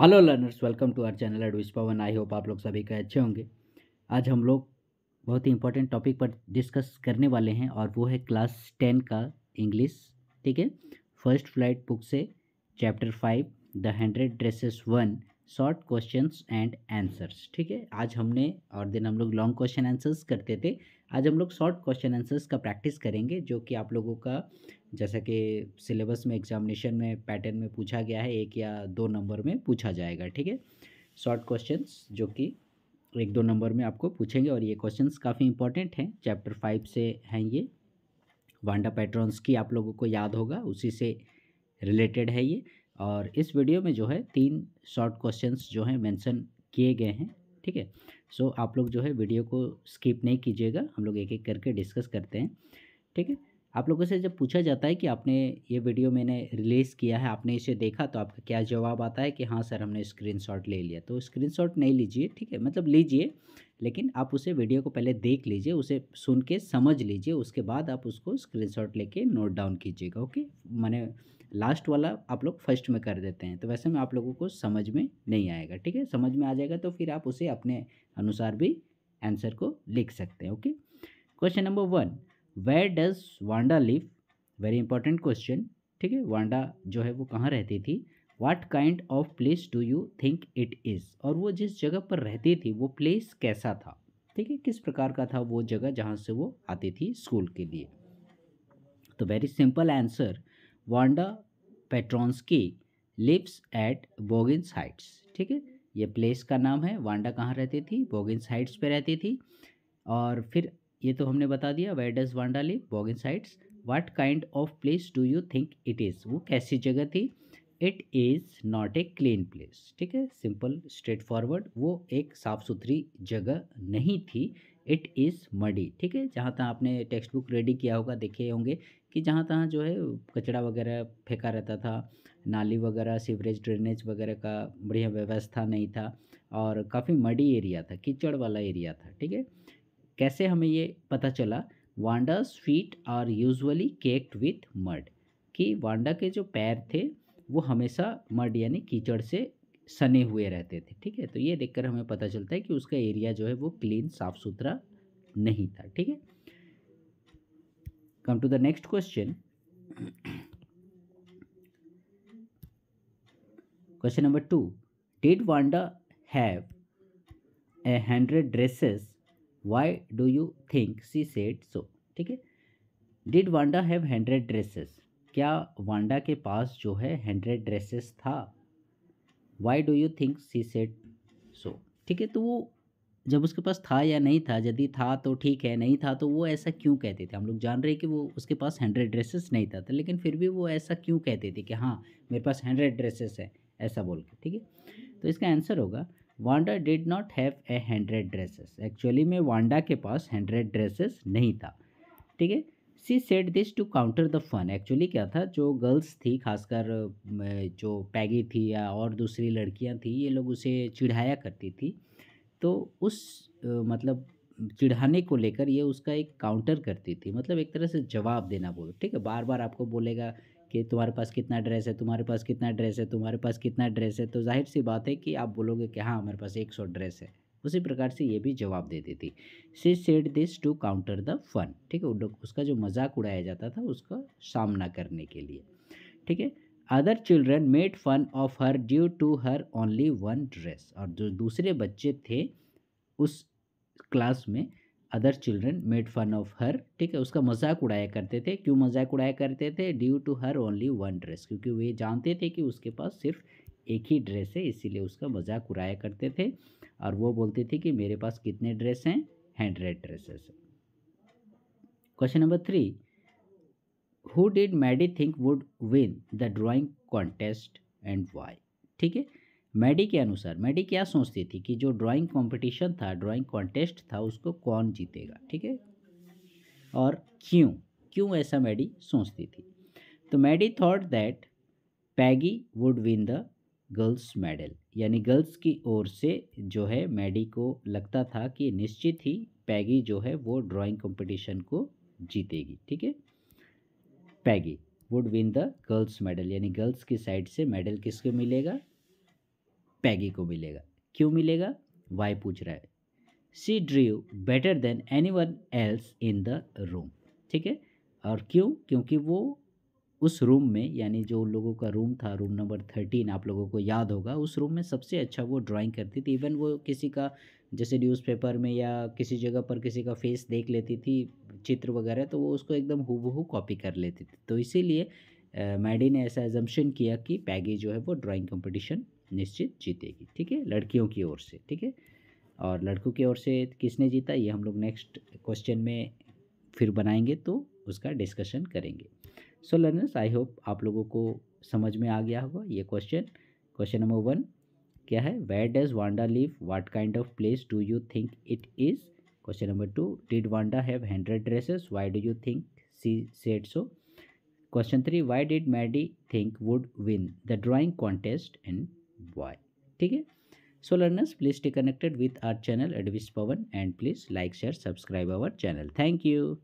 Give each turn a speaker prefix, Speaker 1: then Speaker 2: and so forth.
Speaker 1: hello learners welcome to our channel एडविश Pawan I hope आप लोग सभी के अच्छे होंगे आज हम लोग बहुत ही इंपॉर्टेंट टॉपिक पर डिस्कस करने वाले हैं और वो है क्लास टेन का इंग्लिश ठीक है फर्स्ट फ्लाइट बुक से chapter five the hundred dresses one short questions and answers ठीक है आज हमने और दिन हम लोग लॉन्ग क्वेश्चन आंसर्स करते थे आज हम लोग शॉर्ट क्वेश्चन आंसर्स का प्रैक्टिस करेंगे जो कि आप लोगों का जैसा कि सिलेबस में एग्जामिनेशन में पैटर्न में पूछा गया है एक या दो नंबर में पूछा जाएगा ठीक है शॉर्ट क्वेश्चंस जो कि एक दो नंबर में आपको पूछेंगे और ये क्वेश्चंस काफ़ी इंपॉर्टेंट हैं चैप्टर फाइव से हैं ये वांडा पैटर्न्स की आप लोगों को याद होगा उसी से रिलेटेड है ये और इस वीडियो में जो है तीन शॉर्ट क्वेश्चंस जो हैं मेंशन किए गए हैं ठीक है सो आप लोग जो है वीडियो को स्किप नहीं कीजिएगा हम लोग एक एक करके डिस्कस करते हैं ठीक है आप लोगों से जब पूछा जाता है कि आपने ये वीडियो मैंने रिलीज़ किया है आपने इसे देखा तो आपका क्या जवाब आता है कि हाँ सर हमने स्क्रीनशॉट ले लिया तो स्क्रीनशॉट नहीं लीजिए ठीक है मतलब लीजिए लेकिन आप उसे वीडियो को पहले देख लीजिए उसे सुन के समझ लीजिए उसके बाद आप उसको स्क्रीन लेके नोट डाउन कीजिएगा ओके मैंने लास्ट वाला आप लोग फर्स्ट में कर देते हैं तो वैसे में आप लोगों को समझ में नहीं आएगा ठीक है समझ में आ जाएगा तो फिर आप उसे अपने अनुसार भी आंसर को लिख सकते हैं okay question number one where does Wanda live very important question ठीक है वांडा जो है वो कहाँ रहती थी what kind of place do you think it is और वो जिस जगह पर रहती थी वो प्लेस कैसा था ठीक है किस प्रकार का था वो जगह जहाँ से वो आती थी स्कूल के लिए तो very simple answer Wanda Petronski lives at Boggins heights ठीक है ये प्लेस का नाम है वांडा कहाँ रहती थी बोगिन्स हाइट्स पे रहती थी और फिर ये तो हमने बता दिया where does Wanda live Boggins heights what kind of place do you think it is वो कैसी जगह थी it is not a clean place ठीक है सिंपल स्ट्रेट फॉरवर्ड वो एक साफ़ सुथरी जगह नहीं थी इट इज़ मडी ठीक है जहाँ तक आपने टेक्स्ट बुक रेडी किया होगा देखे होंगे कि जहाँ तहाँ जो है कचरा वगैरह फेंका रहता था नाली वगैरह सीवरेज ड्रेनेज वगैरह का बढ़िया व्यवस्था नहीं था और काफ़ी मडी एरिया था कीचड़ वाला एरिया था ठीक है कैसे हमें ये पता चला Wanda feet are usually caked with mud कि वांडा के जो पैर थे वो हमेशा मड यानी कीचड़ से सने हुए रहते थे ठीक है तो ये देखकर हमें पता चलता है कि उसका एरिया जो है वो क्लीन साफ सुथरा नहीं था ठीक है come to the next question question number two did Wanda have a hundred dresses why do you think she said so ठीक है did Wanda have hundred dresses क्या वांडा के पास जो है हंड्रेड ड्रेसेस था why do you think she said so ठीक है तो वो जब उसके पास था या नहीं था यदि था तो ठीक है नहीं था तो वो ऐसा क्यों कहते थे हम लोग जान रहे हैं कि वो उसके पास हंड्रेड ड्रेसेस नहीं था तो लेकिन फिर भी वो ऐसा क्यों कहते थे कि हाँ मेरे पास हंड्रेड ड्रेसेस है ऐसा बोल के ठीक है तो इसका आंसर होगा Wanda did not have a hundred dresses actually में वांडा के पास हंड्रेड ड्रेसेस नहीं था ठीक है she said this to counter the fun actually क्या था जो गर्ल्स थी खासकर जो पैगी थी या और दूसरी लड़कियां थी ये लोग उसे चिढ़ाया करती थी तो उस मतलब चिढ़ाने को लेकर ये उसका एक काउंटर करती थी मतलब एक तरह से जवाब देना बोलो ठीक है बार बार आपको बोलेगा कि तुम्हारे पास कितना ड्रेस है तुम्हारे पास कितना ड्रेस है तुम्हारे पास कितना ड्रेस है तो जाहिर सी बात है कि आप बोलोगे कि हाँ हमारे पास एक सौ ड्रेस है उसी प्रकार से ये भी जवाब दे देती she said this to counter the fun ठीक है उसका जो मजाक उड़ाया जाता था उसका सामना करने के लिए ठीक है other children made fun of her due to her only one dress और जो दूसरे बच्चे थे उस क्लास में other children made fun of her ठीक है उसका मजाक उड़ाया करते थे क्यों मजाक उड़ाया करते थे due to her only one dress क्योंकि वे जानते थे कि उसके पास सिर्फ एक ही ड्रेस है इसीलिए उसका मजाक उड़ाया करते थे और वो बोलते थे कि मेरे पास कितने ड्रेस हैं hundred dresses question number three who did Maddie think would win the drawing contest and why ठीक है मैडी के अनुसार मैडी क्या सोचती थी कि जो ड्राइंग कंपटीशन था ड्राइंग कॉन्टेस्ट था उसको कौन जीतेगा ठीक है और क्यों क्यों ऐसा मैडी सोचती थी तो Maddie thought that Peggy would win the girls medal यानी गर्ल्स की ओर से जो है मैडी को लगता था कि निश्चित ही पैगी जो है वो ड्राइंग कंपटीशन को जीतेगी ठीक है Peggy would win the girls medal यानी गर्ल्स की साइड से मेडल किसको मिलेगा पैगी को मिलेगा क्यों मिलेगा वाई पूछ रहा है she drew better than anyone else in the room ठीक है और क्यों क्योंकि वो उस रूम में यानी जो उन लोगों का रूम था रूम नंबर थर्टीन आप लोगों को याद होगा उस रूम में सबसे अच्छा वो ड्राइंग करती थी इवन वो किसी का जैसे न्यूज़पेपर में या किसी जगह पर किसी का फेस देख लेती थी चित्र वगैरह तो वो उसको एकदम हूबहू कॉपी कर लेती थी तो इसीलिए मैडी ने ऐसा एजम्पन किया कि पैगी जो है वो ड्राइंग कंपटीशन निश्चित जीतेगी ठीक है लड़कियों की ओर से ठीक है और लड़कों की ओर से किसने जीता ये हम लोग नेक्स्ट क्वेश्चन में फिर बनाएंगे तो उसका डिस्कशन करेंगे सो लर्नर्स आई होप आप लोगों को समझ में आ गया होगा ये क्वेश्चन क्वेश्चन नंबर वन क्या है where does Wanda live what kind of place do you think it is question number two did Wanda have hundred dresses why do you think she said so question three why did Maddie think would win the drawing contest and why ठीक है so learners please stay connected with our channel advise Pawan and please like share subscribe our channel thank you